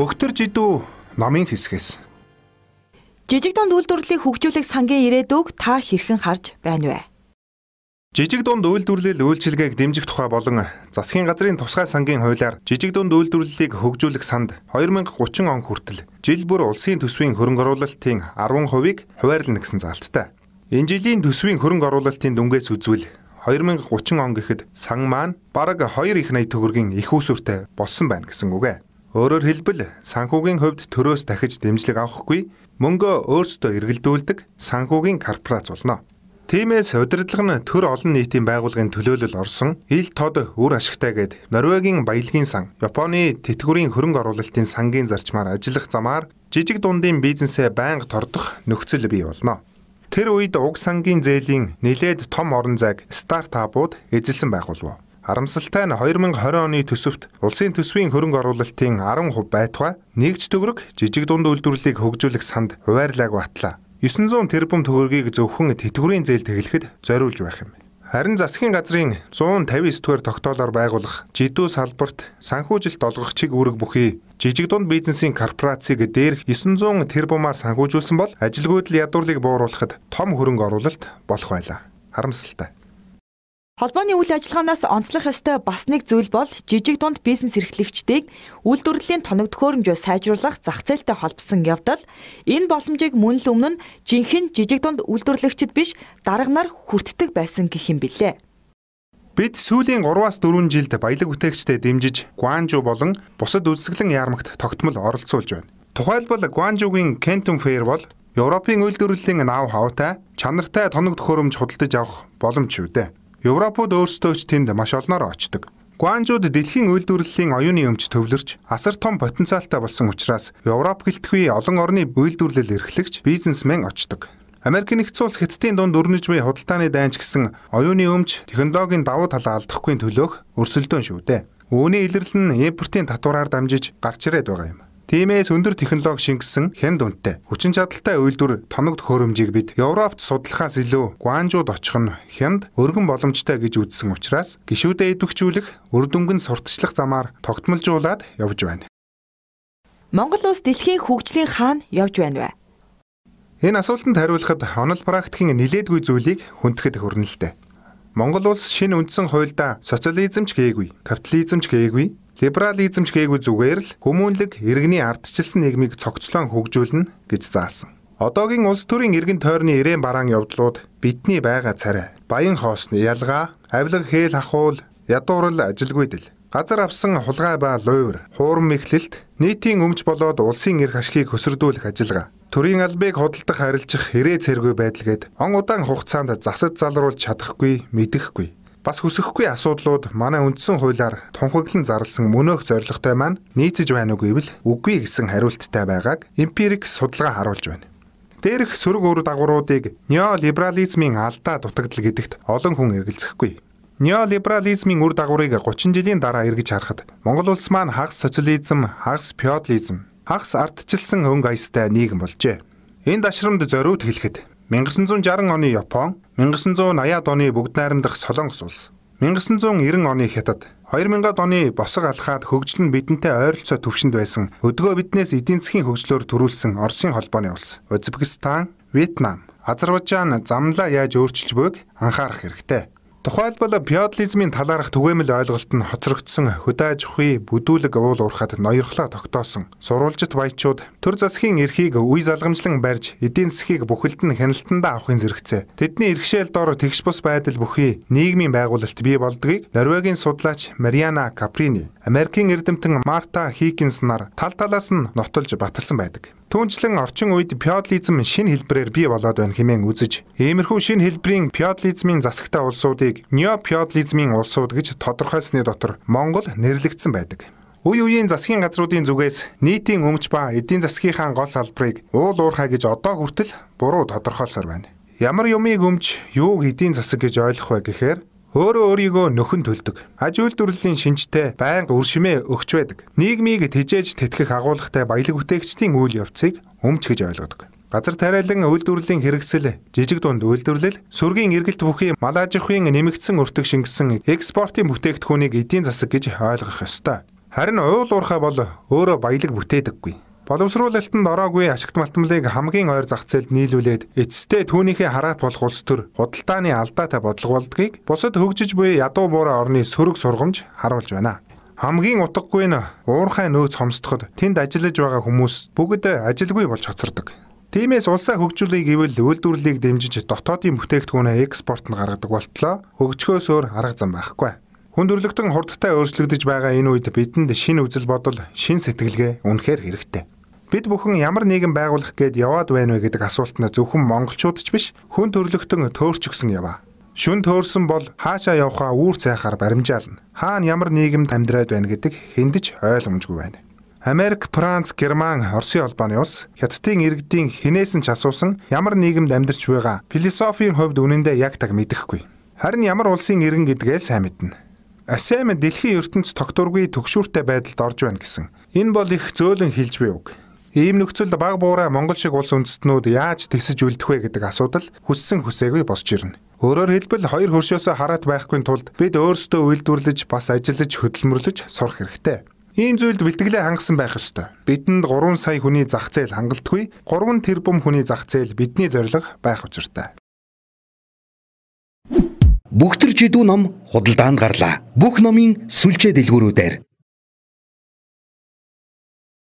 Бөгтөр жидүү номын хэсгээс. Жижиг дунд үйлдвэрлэлийг хөгжүүлэх сангийн ирээдүйг та хэрхэн харж байна вэ? Жижиг дунд үйлдвэрлэл үйлчилгээг дэмжих тухай болон засгийн газрын тусгай сангийн хуулиар жижиг дунд үйлдвэрлэлийг хөгжүүлэх санд 2030 он хүртэл жил бүр улсын төсвийн хөрөнгө оруулалтын 10%-ыг хуваарлна гэсэн залттай. Энэ жилийн төсвийн хөрөнгө оруулалтын дүнгээс үзвэл 2030 он гэхэд сан маань бараг 2 их 80 төгрөгийн их үсвэртэй болсон байна гэсэн үг ээ. Өөрөөр хэлбэл санхүүгийн хувьд төрөөс дахиж дэмжлэг авахгүй мөнгөө өөрсдөө эргэлдүүлдэг санхүүгийн корпорац болно. Тиймээс удирдлага нь төр олон нийтийн байгууллагын төлөөлөл орсон ил тод үр ашигтай гээд Норвегийн баялагын сан, Японы тэтгэврийн хөрөнгө оруулалтын сангийн зарчмаар ажиллах замаар жижиг дундын бизнесээ байнга тордох нөхцөл бий болно. Тэр үед уг сангийн зээлийн нэлээд том орон зайг стартапууд эзэлсэн байх болов. Харамсалтай нь 2020 оны төсөвт улсын төсвийн хөрөнгө оруулалтын 10% байтугай нэгж төгрөг жижиг дунд үйлдвэрлэлийг хөгжүүлэх санд хуваарлааг батлаа. 900 тэрбум төгрөгийг зөвхөн тэтгэврийн зээл тэглэхэд зориулж байх юм. Харин засгийн газрын 159 дугаар тогтоолоор байгуулах жидүү салбарт санхүүжилт олгох чиг үүрэг бүхий жижиг дунд бизнесийн корпорацийг дээрх 900 тэрбумаар санхүүжүүлсэн бол ажилгүйдэл ядуурлыг бууруулахад том хөрөнгө оруулалт болох байлаа. Харамсалтай. Холбооны үйл ажиллагаанаас онцлох ёстой бас нэг зүйл бол жижиг дунд бизнес эрхлэгчдийг үйлдвэрлэлийн тоног төхөөрөмжөө сайжруулах зах зээлтэй холбосон явдал энэ боломжийг мөн л өмнө нь жинхэнэ жижиг дунд үйлдвэрлэгчд биш дарга нар хүртдэг байсан гэх юм билээ. Бид сүүлийн 3-аас 4 жилд баялаг бүтээгчдэд дэмжиж Гуанжу болон бусад үйлсгэлэн яармагт тогтмол оролцуулж байна. Тухайлбал Гуанжугийн Кентон Fair бол Европын үйлдвэрлэлийн нав хавтай чанартай тоног төхөөрөмж худалдаж авах боломж үүдээ. Европод өөрсдөө ч тэнд маш олноор очдог. Гуанжууд дэлхийн үйлдвэрлэлийн оюуны өмч төвлөрч асар том потенциалтай болсон учраас Европ гэлтгүй олон орны үйлдвэрлэл эрхлэгч бизнесмен очдог. Америк нэгдсэн улс Хятадын дунд өрнөж буй худалдааны дайнч гэсэн оюуны өмч технологийн давуу талаа алдахгүй төлөөх өрсөлдөөн шүү дээ. Үүний илэрлэл нь импортын татвараар дамжиж гарч ирээд байгаа юм. Тиймээс өндөр технологи шингэсэн хэн дүнтэй хүчин чадалтай үйлдвэр тоног төхөөрөмжийг бид Европт судлахаас илүү Гуанжууд очих нь хямд өргөн боломжтой гэж үзсэн учраас гişүүдэ идэвхжүүлэх үр дүнгийн сурталчлах замаар тогтмолжуулаад явж байна. Монгол улс дэлхийн хөгжлийн хаана явж байна вэ? Энэ асуултанд хариулахад онол практикийн нилээдгүй зүйлийг хүндэтгэж хүрнэ л дээ. Монгол улс шинэ үндсэн хуульдаа социализм ч гээгүй, капитализм ч гээгүй, Либерализм ч гээгүй зүгээр л хүмүүнлэг иргэний ардчилсан нийгмийг цогцлон хөгжүүлнэ гэж заасан. Одоогийн улс төрийн иргэн тойрны ирээн бараан явдлууд бидний байгаа царай. Баян хоосны ялгаа, авилга хээл хахуул, ядуурл ажилгүйдэл. Газар авсан хулгай ба луйвар, хуурм мэхлэлт нийтийн өмч болоод улсын эрх ашгийг хөсөрдүүлэх ажиллагаа. Төрийн албыг худалдах харилцах хэрэг зэргүй байдал гээд он удаан хугацаанд засаж залруулж чадахгүй, мэдэхгүй. Бас хүсэхгүй асуудлууд манай үндсэн хуулиар тунхаглан зарласан мөнөөх зорилготой маань нийцэж байна уу гэвэл үгүй гэсэн хариулттай байгааг эмпирик судалгаа харуулж байна. Дээрх сөрөг өр дагавруудыг неолиберализмын алдаа дутагдал гэдэгт олон хүн эргэлзэхгүй. Неолиберализмын үр дагаврыг 30 жилийн дараа эргэж харахад Монгол улс маань хагас социализм, хагас феодализм, хагас ардчилсан өнгө аястай нийгэм болжээ. Энэ дашрамд зориуд хэлэхэд 1960 оны Япон, 1980-ад оны бүгд найрамдах Солонгос улс, 1990 оны Хятад, 2000-ад оны босго алхаад хөгжил нь бидэнтэй ойролцоо төвшөнд байсан өдгөө биднээс эдийн засгийн хөгжлөөр төрүүлсэн Оросын холбооны улс, Узбекистан, Вьетнам, Азербайджан замлаа яаж өөрчилж буйг анхаарах хэрэгтэй. Тухайлбал феодализмын талаарх түгээмэл ойлголт нь хоцрогдсон хөдөөж хуй бүдүүлэг уул уурхад ноёрхлоо тогтоосон. Сурвалжит баячууд төр засгийн эрхийг үе залгамжлан барьж эдийн засгийг бүхэлд нь хяналтандаа авахын зэрэгцээ. Тэдний эрхшээл дор тэгш бус байдал бүхий нийгмийн байгуулалт бий болдгийг Норвегийн судлаач Мариана Каприни, Америкийн эрдэмтэн Марта Хиггинс нар тал талаас нь нотолж баталсан байдаг. Түүнчлэн орчин үед феодализм шинэ хэлбэрээр бий болоод байна хэмээн үзэж, иймэрхүү шинэ хэлбэрийн феодализмын засагтай улсуудыг неофеодализмын улсууд гэж тодорхойлсны дотор Монгол нэрлэгдсэн байдаг. Үй үеийн засгийн газруудын зүгээс нийтийн өмч ба эдийн засгийнхаа гол салбарыг уул уурхай гэж одоо хүртэл буруу тодорхойлсоор байна. Ямар юмыг өмч, юуг эдийн засаг гэж ойлгох вэ гэхээр өөрөө өөрийгөө нөхөн төлдөг. Аж үйлдвэрлэлийн шинжтэй байнга үр шимээ өгч байдаг. Нийгмийг тэжээж тэтгэх агуулгатай баялаг бүтээгчдийн үйл явцыг өмч гэж ойлгодог. Газар тариалан үйлдвэрлэлийн хэрэгсэл, жижиг дунд үйлдвэрлэл, сүргийн эргэлт бүхий мал аж ахуйн нэмэгдсэн өртөг шингэсэн экспортын бүтээгдэхүүнийг эдийн засаг гэж ойлгох ёстой. Харин уул уурхай бол өөрөө баялаг бүтээдэггүй. Боловсруулалтанд ороогүй ашигт малтмлыг хамгийн ойр зах зээлд нийлүүлээд эцэстээ түүнийхээ хараат болох улс төр худалдааны алдаатай бодлого болдгийг бусад хөгжиж буй ядуу буураа орны сөрөг сургамж харуулж байна хамгийн утгагүй нь уурхай нөөц хомсдоход тэнд ажиллаж байгаа хүмүүс бүгд ажилгүй болж хоцордог. Тиймээс улсаа хөгжүүлэх гэвэл үйлдвэрлэлийг дэмжиж дотоодын бүтээгдэхүүнээ экспорт нь гаргадаг болтлоо хөгжихөөс өөр арга зам байхгүй. Хүндрэлтэн хурдтай өөрчлөгдөж байгаа энэ үед бидэнд шинэ үзэл бодол, шинэ сэтгэлгээ үнэхээр хэрэгтэй. Бид бүхэн ямар нэгэн байгуулах гээд яваад байна вэ гэдэг асуултанд зөвхөн монголчууд ч биш хүн төрлөختөн төөрч өгсөн яваа. Шүн төөрсөн бол хаашаа явхаа үүр цайхаар баримжаална. Хаана ямар нийгэмд амьдраад байна гэдэг хэндэж ойлгомжгүй байна. Америк, Франц, Герман, Оросын холбооны улс хятадын иргэдийн хинээсэн ч асуусан ямар нийгэмд амьдарч байгаа философийн хувьд үнэндээ яг таг мэдэхгүй. Харин ямар улсын иргэн гэдгээл сайн мэднэ. Асем дэлхийн ертөнцийн тогтургүй төгшүүртэй байдалд орж байна гэсэн. Энэ бол их зөөлөн хэлж буй үг. Ийм нөхцөлд баг буураа Монгол шиг улс үндэстнүүд яаж тэгсэж үлдэх вэ гэдэг асуудал хүссэн хүсээгүй босч ирнэ. Өөрөөр хэлбэл хоёр хөршөөсөө хараат байхгүй тулд бид өөрсдөө үйлдвэрлэж бас ажиллаж хөдөлмөрлөж сурах хэрэгтэй. Ийм зүйлд бэлтгэлээ хангасан байх ёстой. Бидэнд 3 сая хүний зах зээл хангалтгүй 3 тэрбум хүний зах зээл бидний зорилго байх учиртай. Бүх төр жидүү ном худалдаанд гарлаа. Бүх номын сүлжээ дэлгүүрүүдээр